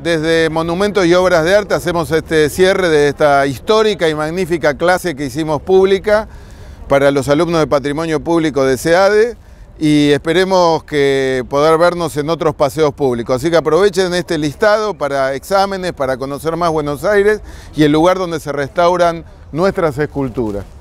Desde Monumentos y Obras de Arte hacemos este cierre de esta histórica y magnífica clase que hicimos pública para los alumnos de Patrimonio Público de SEADE y esperemos que poder vernos en otros paseos públicos. Así que aprovechen este listado para exámenes, para conocer más Buenos Aires y el lugar donde se restauran nuestras esculturas.